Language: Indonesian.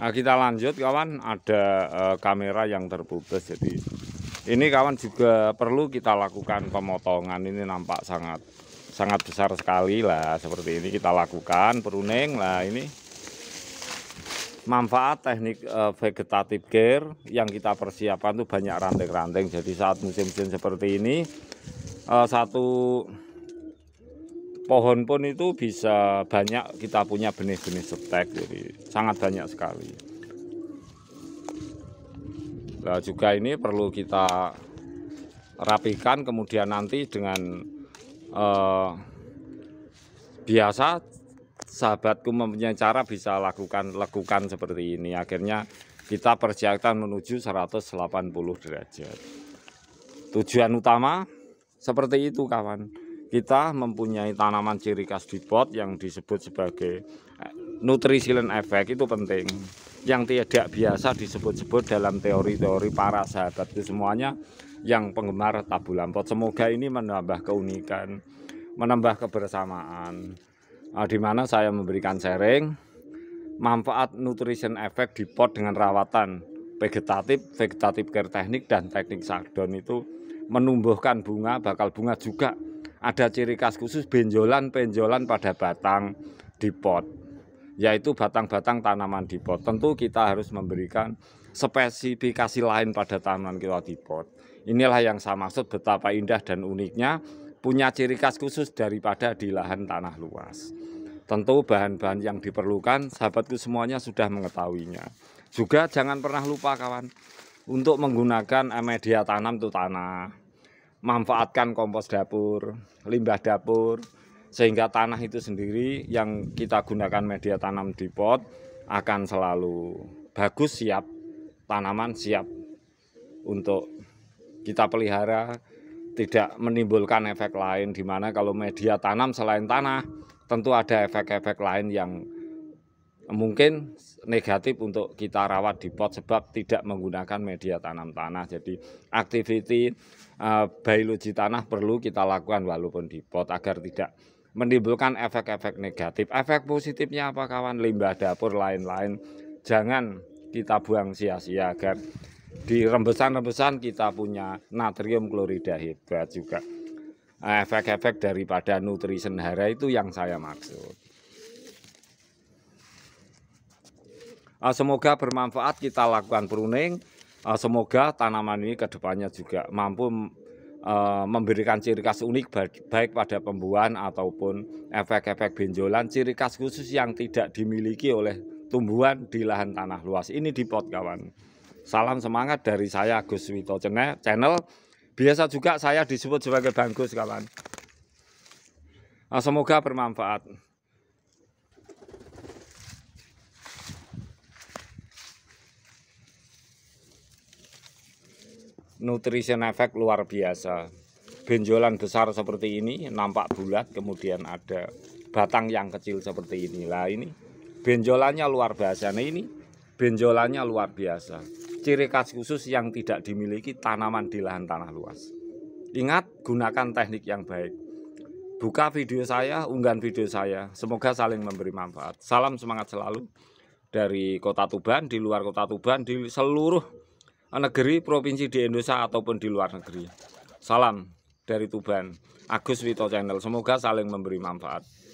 Nah kita lanjut kawan, ada e, kamera yang terputus jadi ini kawan juga perlu kita lakukan pemotongan ini nampak sangat sangat besar sekali lah seperti ini kita lakukan peruning lah ini manfaat teknik vegetatif eh, vegetative care yang kita persiapkan tuh banyak ranting-ranting jadi saat musim-musim seperti ini e, satu pohon pun itu bisa banyak kita punya benih-benih setek jadi sangat banyak sekali nah juga ini perlu kita rapikan kemudian nanti dengan eh, biasa sahabatku mempunyai cara bisa lakukan lakukan seperti ini akhirnya kita persiapkan menuju 180 derajat tujuan utama seperti itu kawan kita mempunyai tanaman ciri khas di pot yang disebut sebagai eh, nutrisilen efek itu penting yang tidak biasa disebut-sebut dalam teori-teori para sahabat itu semuanya yang penggemar tabu lampot semoga ini menambah keunikan menambah kebersamaan nah, di mana saya memberikan sharing manfaat nutrition efek di pot dengan rawatan vegetatif, vegetatif care teknik dan teknik sardon itu menumbuhkan bunga, bakal bunga juga ada ciri khas khusus benjolan-benjolan pada batang di pot yaitu batang-batang tanaman di pot. Tentu kita harus memberikan spesifikasi lain pada tanaman kita di pot. Inilah yang saya maksud betapa indah dan uniknya punya ciri khas khusus daripada di lahan tanah luas. Tentu bahan-bahan yang diperlukan sahabatku semuanya sudah mengetahuinya. Juga jangan pernah lupa kawan untuk menggunakan media tanam itu tanah manfaatkan kompos dapur, limbah dapur, sehingga tanah itu sendiri yang kita gunakan media tanam di pot akan selalu bagus siap, tanaman siap untuk kita pelihara tidak menimbulkan efek lain di mana kalau media tanam selain tanah tentu ada efek-efek lain yang mungkin negatif untuk kita rawat di pot sebab tidak menggunakan media tanam tanah. Jadi aktiviti uh, eh, biologi tanah perlu kita lakukan walaupun di pot agar tidak menimbulkan efek-efek negatif. Efek positifnya apa kawan? Limbah dapur lain-lain jangan kita buang sia-sia agar di rembesan-rembesan kita punya natrium klorida hebat juga eh, efek-efek daripada nutrisi hara itu yang saya maksud. Ah, semoga bermanfaat kita lakukan pruning. Ah, semoga tanaman ini kedepannya juga mampu ah, memberikan ciri khas unik baik pada pembuahan ataupun efek-efek benjolan ciri khas khusus yang tidak dimiliki oleh tumbuhan di lahan tanah luas ini di pot kawan salam semangat dari saya Gus Wito Channel biasa juga saya disebut sebagai Gus, kawan semoga bermanfaat nutrition efek luar biasa. Benjolan besar seperti ini nampak bulat, kemudian ada batang yang kecil seperti inilah ini benjolannya luar biasa. Nah ini benjolannya luar biasa. Ciri khas khusus yang tidak dimiliki tanaman di lahan tanah luas. Ingat, gunakan teknik yang baik. Buka video saya, unggahan video saya. Semoga saling memberi manfaat. Salam semangat selalu dari Kota Tuban, di luar Kota Tuban, di seluruh negeri, provinsi di Indonesia ataupun di luar negeri. Salam dari Tuban, Agus Wito Channel. Semoga saling memberi manfaat.